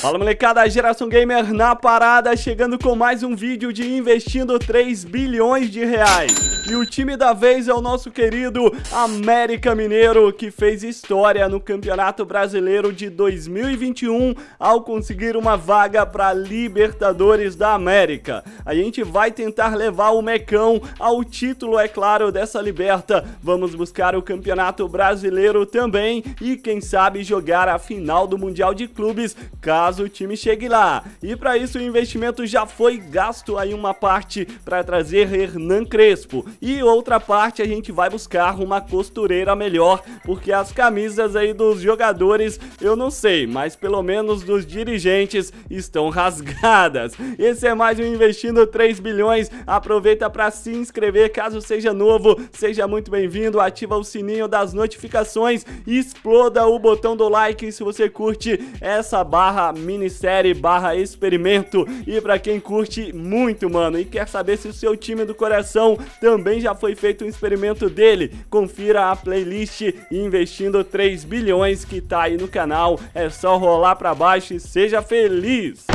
Fala molecada, Geração Gamer na parada, chegando com mais um vídeo de investindo 3 bilhões de reais. E o time da vez é o nosso querido América Mineiro, que fez história no Campeonato Brasileiro de 2021 ao conseguir uma vaga para Libertadores da América. A gente vai tentar levar o Mecão ao título, é claro, dessa Liberta. Vamos buscar o Campeonato Brasileiro também e, quem sabe, jogar a final do Mundial de Clubes, caso caso o time chegue lá. E para isso o investimento já foi gasto aí uma parte para trazer Hernan Crespo e outra parte a gente vai buscar uma costureira melhor, porque as camisas aí dos jogadores, eu não sei, mas pelo menos dos dirigentes estão rasgadas. Esse é mais um investindo 3 bilhões. Aproveita para se inscrever caso seja novo. Seja muito bem-vindo, ativa o sininho das notificações e exploda o botão do like se você curte essa barra minissérie barra experimento. E para quem curte muito, mano, e quer saber se o seu time do coração também já foi feito um experimento dele, confira a playlist Investindo 3 Bilhões que tá aí no canal. É só rolar para baixo e seja feliz!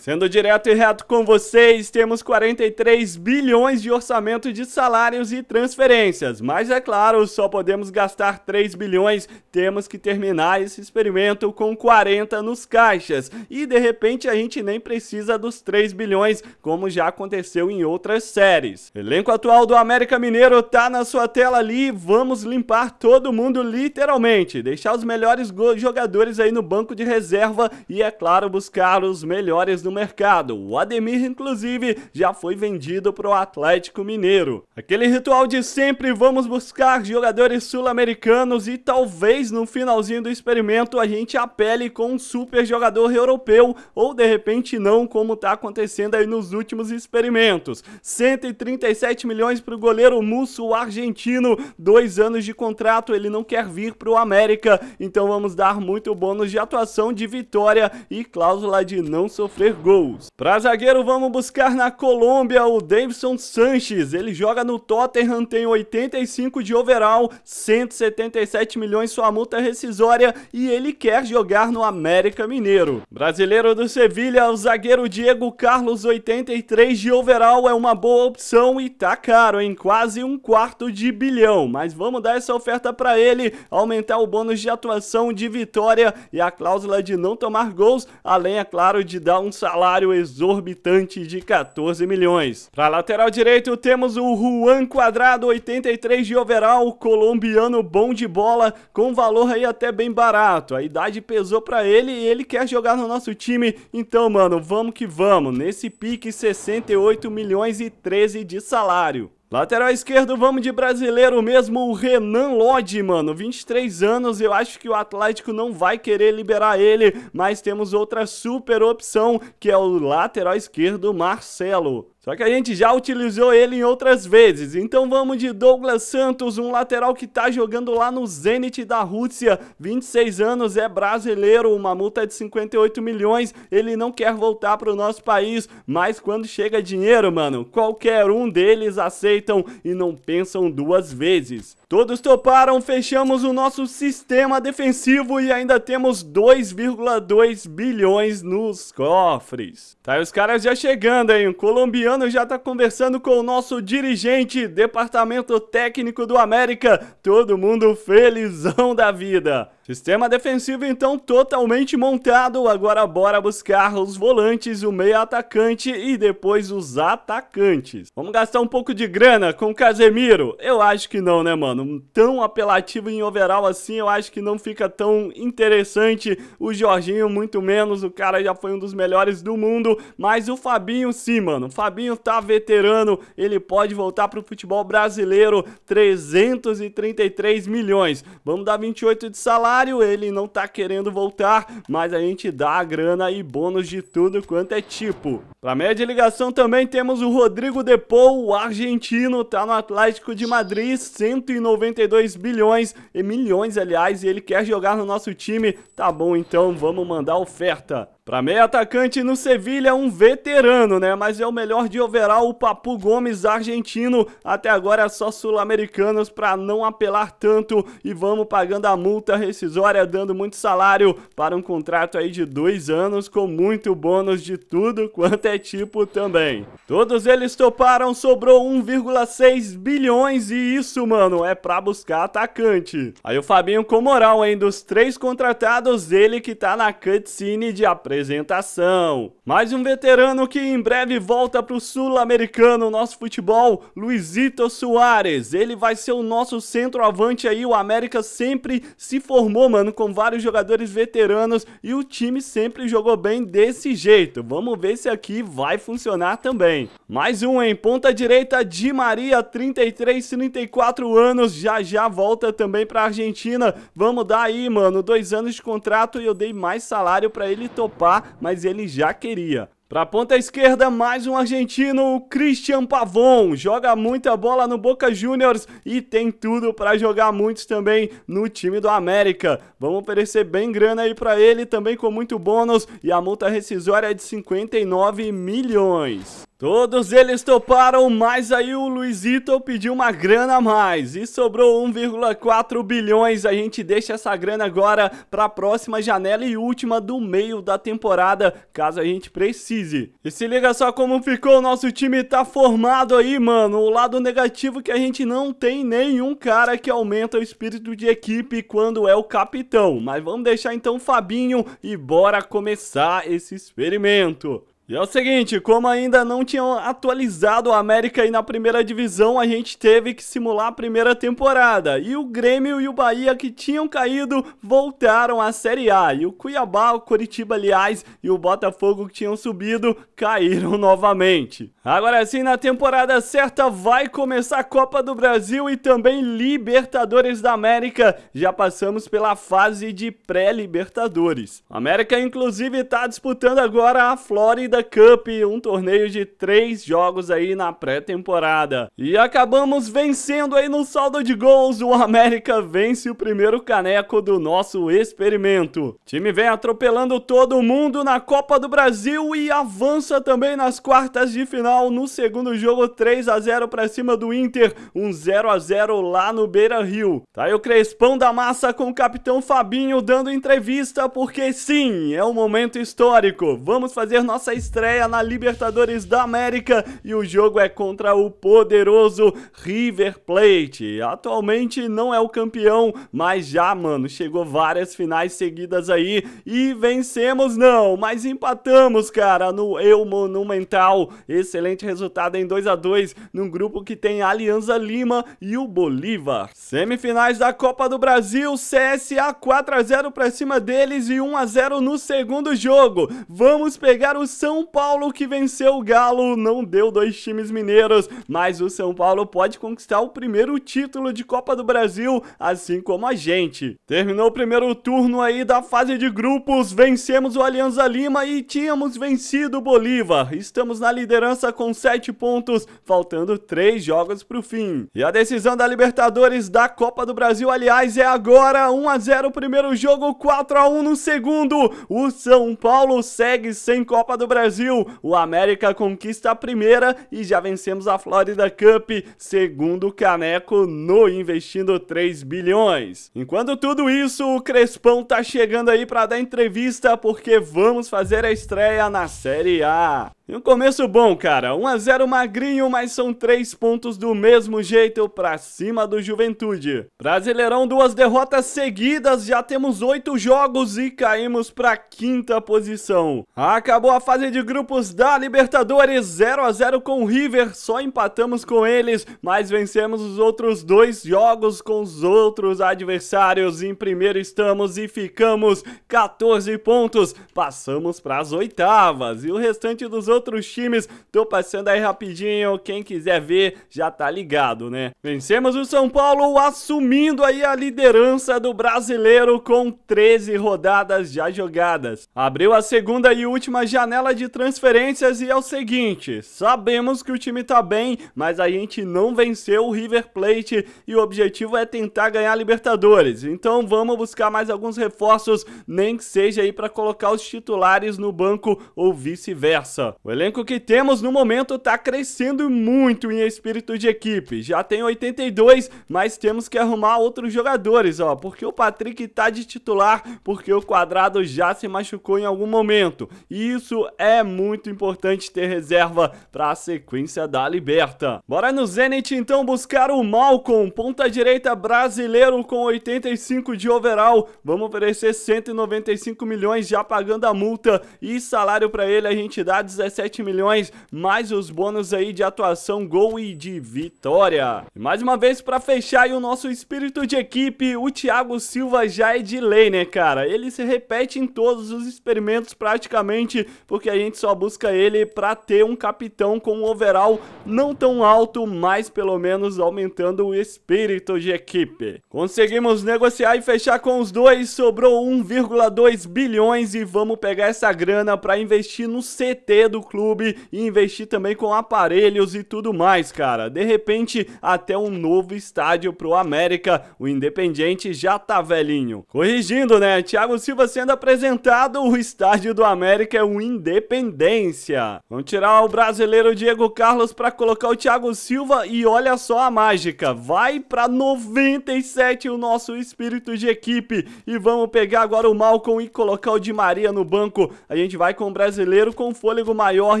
Sendo direto e reto com vocês, temos 43 bilhões de orçamento de salários e transferências. Mas é claro, só podemos gastar 3 bilhões. Temos que terminar esse experimento com 40 nos caixas. E de repente a gente nem precisa dos 3 bilhões, como já aconteceu em outras séries. Elenco atual do América Mineiro tá na sua tela ali. Vamos limpar todo mundo literalmente, deixar os melhores jogadores aí no banco de reserva e é claro buscar os dos melhores do mercado. O Ademir, inclusive, já foi vendido para o Atlético Mineiro. Aquele ritual de sempre, vamos buscar jogadores sul-americanos e talvez no finalzinho do experimento a gente apele com um super jogador europeu ou de repente não, como está acontecendo aí nos últimos experimentos. 137 milhões para o goleiro Musso argentino, dois anos de contrato, ele não quer vir para o América, então vamos dar muito bônus de atuação de vitória e cláusula de não sofrer gols. Pra zagueiro, vamos buscar na Colômbia o Davidson Sanches. Ele joga no Tottenham, tem 85 de overall, 177 milhões sua multa é rescisória e ele quer jogar no América Mineiro. Brasileiro do Sevilha, o zagueiro Diego Carlos, 83 de overall, é uma boa opção e tá caro, em quase um quarto de bilhão. Mas vamos dar essa oferta para ele, aumentar o bônus de atuação de vitória e a cláusula de não tomar gols, além, é claro, claro, de dar um salário exorbitante de 14 milhões. Para lateral direito temos o Juan Quadrado, 83 de overall, colombiano bom de bola, com valor aí até bem barato. A idade pesou para ele e ele quer jogar no nosso time, então, mano, vamos que vamos. Nesse pique, 68 milhões e 13 de salário. Lateral esquerdo, vamos de brasileiro mesmo, o Renan Lodge, mano, 23 anos, eu acho que o Atlético não vai querer liberar ele, mas temos outra super opção, que é o lateral esquerdo, Marcelo. Só que a gente já utilizou ele em outras vezes. Então vamos de Douglas Santos, um lateral que está jogando lá no Zenit da Rússia. 26 anos, é brasileiro, uma multa de 58 milhões. Ele não quer voltar para o nosso país, mas quando chega dinheiro, mano, qualquer um deles aceitam e não pensam duas vezes. Todos toparam, fechamos o nosso sistema defensivo e ainda temos 2,2 bilhões nos cofres. Tá, os caras já chegando, hein? O colombiano já está conversando com o nosso dirigente, departamento técnico do América. Todo mundo felizão da vida. Sistema defensivo então totalmente montado, agora bora buscar os volantes, o meio atacante e depois os atacantes. Vamos gastar um pouco de grana com o Casemiro? Eu acho que não, né mano? Tão apelativo em overall assim, eu acho que não fica tão interessante. O Jorginho muito menos, o cara já foi um dos melhores do mundo, mas o Fabinho sim, mano. O Fabinho tá veterano, ele pode voltar pro futebol brasileiro, 333 milhões. Vamos dar 28 de salário ele não tá querendo voltar, mas a gente dá a grana e bônus de tudo quanto é tipo. Pra média ligação também temos o Rodrigo Depou, o argentino, tá no Atlético de Madrid, 192 bilhões e milhões, aliás, e ele quer jogar no nosso time. Tá bom, então vamos mandar oferta. Para meio atacante no Sevilha, um veterano, né? Mas é o melhor de overall, o Papu Gomes, argentino. Até agora é só sul-americanos para não apelar tanto. E vamos pagando a multa rescisória, dando muito salário para um contrato aí de dois anos, com muito bônus de tudo quanto é tipo também. Todos eles toparam, sobrou 1,6 bilhões e isso, mano, é para buscar atacante. Aí o Fabinho com moral, hein? Dos três contratados, ele que tá na cutscene de apresentação apresentação. Mais um veterano que em breve volta para o sul-americano, nosso futebol, Luizito Soares. Ele vai ser o nosso centroavante aí, o América sempre se formou, mano, com vários jogadores veteranos e o time sempre jogou bem desse jeito. Vamos ver se aqui vai funcionar também. Mais um em ponta direita, Di Maria, 33, 34 anos, já já volta também para Argentina. Vamos dar aí, mano, dois anos de contrato e eu dei mais salário para ele topar mas ele já queria. Para a ponta esquerda, mais um argentino, o Christian Pavon. Joga muita bola no Boca Juniors e tem tudo para jogar muitos também no time do América. Vamos oferecer bem grana aí para ele, também com muito bônus e a multa rescisória é de 59 milhões. Todos eles toparam, mas aí o Luizito pediu uma grana a mais e sobrou 1,4 bilhões. A gente deixa essa grana agora para a próxima janela e última do meio da temporada, caso a gente precise. E se liga só como ficou, o nosso time tá formado aí, mano. O lado negativo é que a gente não tem nenhum cara que aumenta o espírito de equipe quando é o capitão. Mas vamos deixar então o Fabinho e bora começar esse experimento. E é o seguinte, como ainda não tinham atualizado a América aí na primeira divisão, a gente teve que simular a primeira temporada. E o Grêmio e o Bahia que tinham caído voltaram à Série A. E o Cuiabá, o Curitiba, aliás, e o Botafogo que tinham subido caíram novamente. Agora sim, na temporada certa vai começar a Copa do Brasil e também Libertadores da América. Já passamos pela fase de pré-Libertadores. A América, inclusive, está disputando agora a Flórida Cup, um torneio de três jogos aí na pré-temporada. E acabamos vencendo aí no saldo de gols, o América vence o primeiro caneco do nosso experimento. O time vem atropelando todo mundo na Copa do Brasil e avança também nas quartas de final no segundo jogo 3 a 0 para cima do Inter, um 0 a 0 lá no Beira-Rio. Tá aí o Crespão da Massa com o capitão Fabinho dando entrevista porque sim, é um momento histórico. Vamos fazer nossas estreia na Libertadores da América e o jogo é contra o poderoso River Plate. Atualmente não é o campeão, mas já, mano, chegou várias finais seguidas aí e vencemos não, mas empatamos, cara, no Eu Monumental. Excelente resultado em 2 a 2 num grupo que tem a Alianza Lima e o Bolívar. Semifinais da Copa do Brasil, CSA 4 a 0 para cima deles e 1 a 0 no segundo jogo. Vamos pegar o São são Paulo que venceu o Galo não deu dois times mineiros, mas o São Paulo pode conquistar o primeiro título de Copa do Brasil, assim como a gente. Terminou o primeiro turno aí da fase de grupos, vencemos o Alianza Lima e tínhamos vencido o Bolívar. Estamos na liderança com 7 pontos, faltando 3 jogos para o fim. E a decisão da Libertadores da Copa do Brasil, aliás, é agora 1 a 0 o primeiro jogo, 4 a 1 no segundo. O São Paulo segue sem Copa do Brasil Brasil. O América conquista a primeira e já vencemos a Florida Cup, segundo caneco no Investindo 3 bilhões. Enquanto tudo isso, o Crespão tá chegando aí para dar entrevista porque vamos fazer a estreia na Série A. E um começo bom, cara. 1 a 0 magrinho, mas são três pontos do mesmo jeito pra cima do Juventude. Brasileirão, duas derrotas seguidas, já temos oito jogos e caímos pra quinta posição. Acabou a fase de grupos da Libertadores, 0 a 0 com o River, só empatamos com eles, mas vencemos os outros dois jogos com os outros adversários. Em primeiro estamos e ficamos 14 pontos, passamos pras oitavas e o restante dos outros outros times. Tô passando aí rapidinho, quem quiser ver já tá ligado, né? Vencemos o São Paulo assumindo aí a liderança do brasileiro com 13 rodadas já jogadas. Abriu a segunda e última janela de transferências e é o seguinte, sabemos que o time tá bem, mas a gente não venceu o River Plate e o objetivo é tentar ganhar a Libertadores. Então vamos buscar mais alguns reforços, nem que seja aí para colocar os titulares no banco ou vice-versa. O elenco que temos no momento está crescendo muito em espírito de equipe. Já tem 82, mas temos que arrumar outros jogadores, ó. Porque o Patrick está de titular, porque o Quadrado já se machucou em algum momento. E isso é muito importante ter reserva para a sequência da Liberta. Bora no Zenit então buscar o Malcolm, ponta direita brasileiro com 85 de overall. Vamos oferecer 195 milhões já pagando a multa e salário para ele a gente dá 17 17 milhões, mais os bônus aí de atuação, gol e de vitória. E mais uma vez, para fechar aí o nosso espírito de equipe, o Thiago Silva já é de lei, né, cara? Ele se repete em todos os experimentos praticamente, porque a gente só busca ele para ter um capitão com um overall não tão alto, mas pelo menos aumentando o espírito de equipe. Conseguimos negociar e fechar com os dois, sobrou 1,2 bilhões e vamos pegar essa grana para investir no CT do clube e investir também com aparelhos e tudo mais, cara. De repente, até um novo estádio pro América. O Independiente já tá velhinho. Corrigindo, né? Thiago Silva sendo apresentado, o estádio do América é o Independência. Vamos tirar o brasileiro Diego Carlos para colocar o Thiago Silva e olha só a mágica. Vai para 97 o nosso espírito de equipe e vamos pegar agora o Malcom e colocar o Di Maria no banco. A gente vai com o brasileiro com fôlego maior maior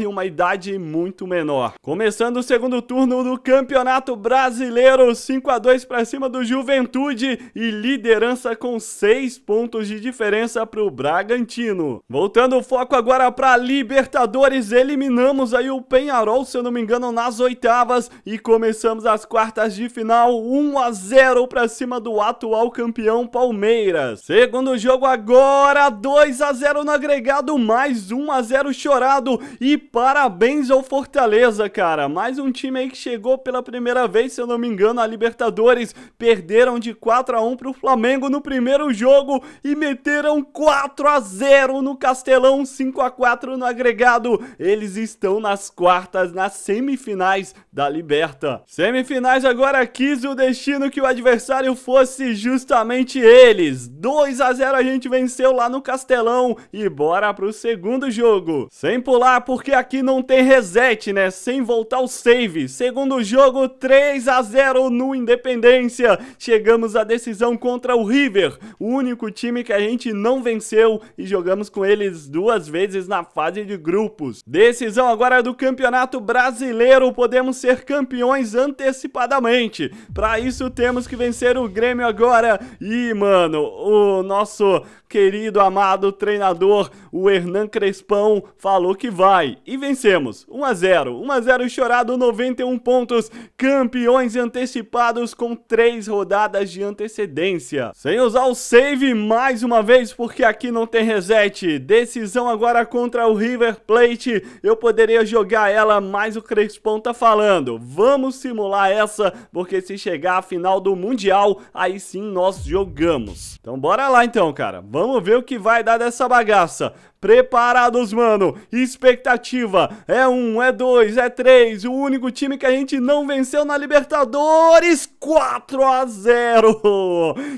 e uma idade muito menor. Começando o segundo turno do Campeonato Brasileiro, 5 a 2 para cima do Juventude e liderança com 6 pontos de diferença para o Bragantino. Voltando o foco agora para Libertadores, eliminamos aí o Penharol, se eu não me engano, nas oitavas e começamos as quartas de final, 1 a 0 para cima do atual campeão Palmeiras. Segundo jogo agora, 2 a 0 no agregado, mais 1 a 0 chorado e parabéns ao Fortaleza, cara. Mais um time aí que chegou pela primeira vez, se eu não me engano, a Libertadores. Perderam de 4 a 1 pro Flamengo no primeiro jogo e meteram 4 a 0 no Castelão, 5 a 4 no agregado. Eles estão nas quartas, nas semifinais da Liberta. Semifinais agora quis o destino que o adversário fosse justamente eles. 2 a 0 a gente venceu lá no Castelão e bora pro segundo jogo. Sem pular porque aqui não tem reset, né? Sem voltar o save. Segundo jogo, 3 a 0 no Independência. Chegamos à decisão contra o River, o único time que a gente não venceu e jogamos com eles duas vezes na fase de grupos. Decisão agora é do Campeonato Brasileiro, podemos ser campeões antecipadamente. Para isso temos que vencer o Grêmio agora. E, mano, o nosso querido amado treinador, o Hernan Crespão, falou que vai Uruguai e vencemos 1 a 0, 1 a 0 chorado, 91 pontos, campeões antecipados com 3 rodadas de antecedência. Sem usar o save mais uma vez porque aqui não tem reset. Decisão agora contra o River Plate. Eu poderia jogar ela, mas o Crespão tá falando. Vamos simular essa porque se chegar à final do Mundial, aí sim nós jogamos. Então bora lá então, cara. Vamos ver o que vai dar dessa bagaça. Preparados, mano? Expectativa. É um, é dois, é três. O único time que a gente não venceu na Libertadores. 4 a 0.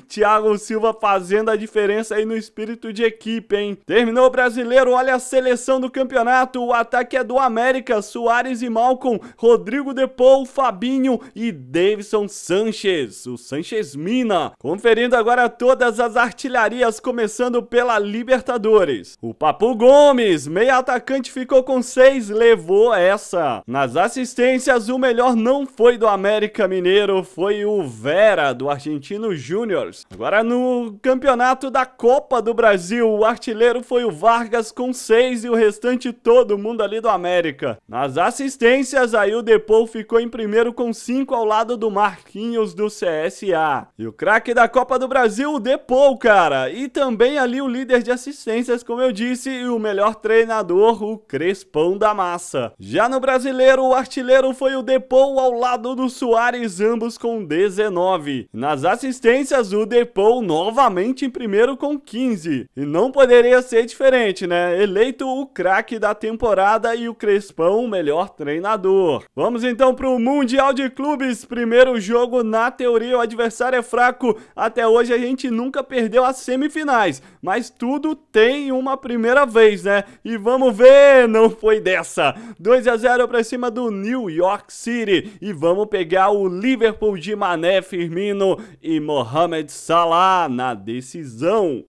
Thiago Silva fazendo a diferença aí no espírito de equipe, hein? Terminou o brasileiro. Olha a seleção do campeonato. O ataque é do América. Soares e Malcom. Rodrigo Depou, Fabinho e Davidson Sanches. O Sanches Mina. Conferindo agora todas as artilharias, começando pela Libertadores. O Papo Gomes, meia atacante ficou com seis, levou essa. Nas assistências, o melhor não foi do América Mineiro, foi o Vera, do Argentino Júnior. Agora no campeonato da Copa do Brasil, o artilheiro foi o Vargas com seis e o restante todo mundo ali do América. Nas assistências, aí o Depou ficou em primeiro com cinco ao lado do Marquinhos do CSA. E o craque da Copa do Brasil, o Depou, cara. E também ali o líder de assistências, como eu disse vice e o melhor treinador, o Crespão da Massa. Já no brasileiro, o artilheiro foi o Depou ao lado do Soares, ambos com 19. Nas assistências, o Depou novamente em primeiro com 15. E não poderia ser diferente, né? Eleito o craque da temporada e o Crespão o melhor treinador. Vamos então para o Mundial de Clubes, primeiro jogo na teoria, o adversário é fraco. Até hoje a gente nunca perdeu as semifinais, mas tudo tem uma primeira primeira vez, né? E vamos ver, não foi dessa. 2 a 0 para cima do New York City e vamos pegar o Liverpool de Mané Firmino e Mohamed Salah na decisão.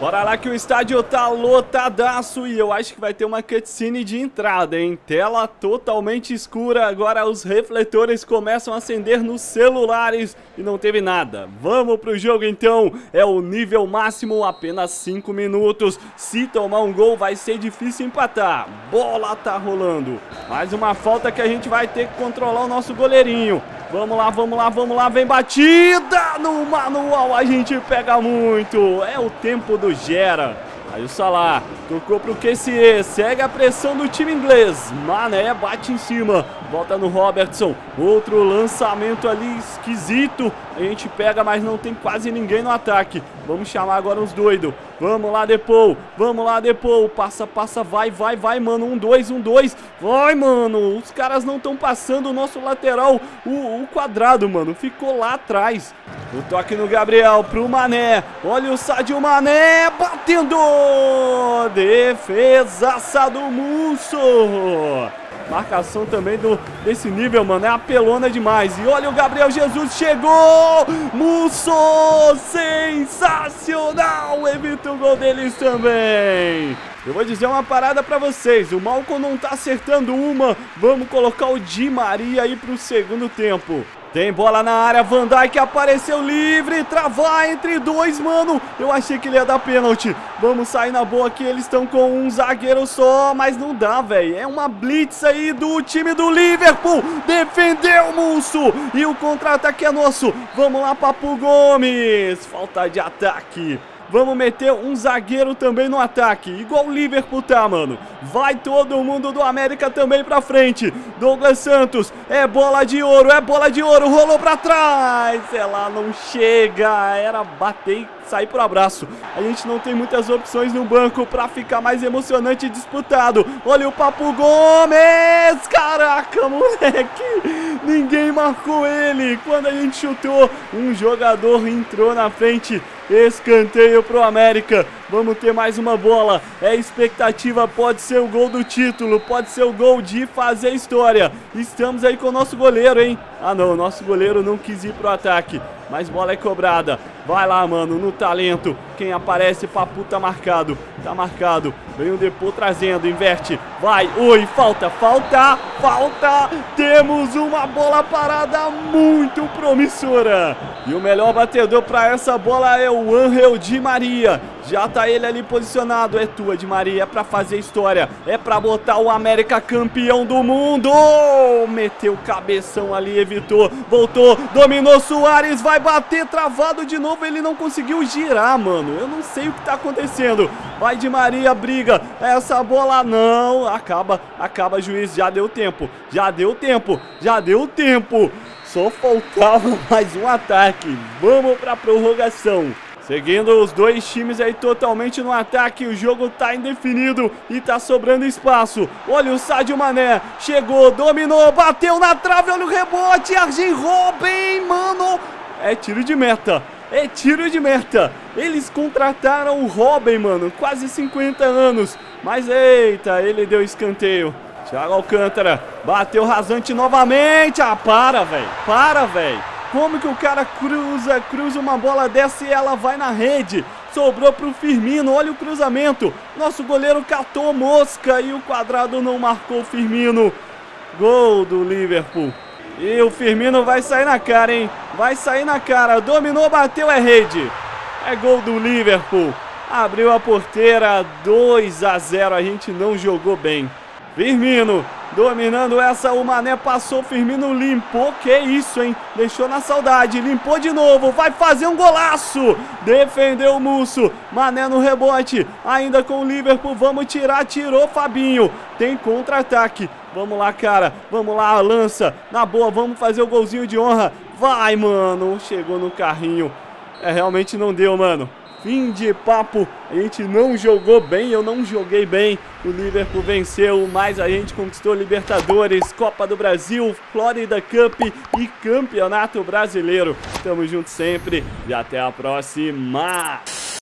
Bora lá que o estádio tá lotadaço e eu acho que vai ter uma cutscene de entrada, hein? Tela totalmente escura, agora os refletores começam a acender nos celulares e não teve nada. Vamos pro jogo então, é o nível máximo, apenas 5 minutos. Se tomar um gol vai ser difícil empatar, bola tá rolando. Mais uma falta que a gente vai ter que controlar o nosso goleirinho. Vamos lá, vamos lá, vamos lá, vem batida! No manual a gente pega muito, é o tempo do Gera. Aí o Salah tocou pro QCE, segue a pressão do time inglês. Mané bate em cima, volta no Robertson. Outro lançamento ali esquisito. A gente pega, mas não tem quase ninguém no ataque. Vamos chamar agora os doidos. Vamos lá, Depou. Vamos lá, Depou. Passa, passa, vai, vai, vai, mano. Um, dois, um, dois. Vai, mano. Os caras não estão passando o nosso lateral. O, o, quadrado, mano. Ficou lá atrás. O toque no Gabriel pro Mané. Olha o Sadio Mané batendo. Defesaça do Musso. Marcação também do, desse nível, mano, é apelona demais. E olha o Gabriel Jesus, chegou! Musso! Sensacional! Evita o gol deles também! Eu vou dizer uma parada para vocês, o Malcom não tá acertando uma. Vamos colocar o Di Maria aí pro segundo tempo. Tem bola na área, Van Dijk apareceu livre, travar entre dois, mano. Eu achei que ele ia dar pênalti. Vamos sair na boa aqui, eles estão com um zagueiro só, mas não dá, velho. É uma blitz aí do time do Liverpool. Defendeu o Mulso e o contra-ataque é nosso. Vamos lá, Papo Gomes. Falta de ataque. Vamos meter um zagueiro também no ataque. Igual o Liverpool tá, mano. Vai todo mundo do América também pra frente. Douglas Santos. É bola de ouro, é bola de ouro. Rolou pra trás. Ela não chega. Era bater e sair por abraço. A gente não tem muitas opções no banco pra ficar mais emocionante e disputado. Olha o Papo Gomes. Caraca, moleque. Ninguém marcou ele. Quando a gente chutou, um jogador entrou na frente. Escanteio para o América. Vamos ter mais uma bola. É expectativa, pode ser o gol do título, pode ser o gol de fazer história. Estamos aí com o nosso goleiro, hein? Ah não, o nosso goleiro não quis ir pro ataque. Mas bola é cobrada. Vai lá, mano, no talento. Quem aparece, Papu puta marcado. Tá marcado. Vem o Depô trazendo, inverte. Vai, oi, falta, falta, falta. Temos uma bola parada muito promissora. E o melhor batedor para essa bola é o Angel Di Maria. Já tá ele ali posicionado. É tua, de Maria, É pra fazer história. É pra botar o América campeão do mundo. Meteu cabeção ali, evitou. Voltou, dominou Soares. Vai bater, travado de novo. Ele não conseguiu girar, mano. Eu não sei o que tá acontecendo. Vai de Maria, briga. Essa bola não. Acaba, acaba, juiz. Já deu tempo. Já deu tempo. Já deu tempo. Só faltava mais um ataque. Vamos pra prorrogação. Seguindo os dois times aí totalmente no ataque, o jogo tá indefinido e tá sobrando espaço. Olha o Sadio Mané, chegou, dominou, bateu na trave, olha o rebote, Argin Robin, mano. É tiro de meta, é tiro de meta. Eles contrataram o Robin, mano, quase 50 anos. Mas eita, ele deu escanteio. Thiago Alcântara bateu rasante novamente. Ah, para, velho, para, velho. Como que o cara cruza, cruza uma bola dessa e ela vai na rede? Sobrou pro Firmino, olha o cruzamento. Nosso goleiro catou mosca e o quadrado não marcou o Firmino. Gol do Liverpool. E o Firmino vai sair na cara, hein? Vai sair na cara. Dominou, bateu, é rede. É gol do Liverpool. Abriu a porteira, 2 a 0. A gente não jogou bem. Firmino, dominando essa, o Mané passou, Firmino limpou, que isso, hein? Deixou na saudade, limpou de novo, vai fazer um golaço! Defendeu o Musso, Mané no rebote, ainda com o Liverpool, vamos tirar, tirou Fabinho, tem contra-ataque, vamos lá, cara, vamos lá, lança, na boa, vamos fazer o golzinho de honra, vai, mano, chegou no carrinho, é, realmente não deu, mano. Fim de papo, a gente não jogou bem, eu não joguei bem. O Liverpool venceu, mas a gente conquistou Libertadores, Copa do Brasil, Florida Cup e Campeonato Brasileiro. Tamo junto sempre e até a próxima.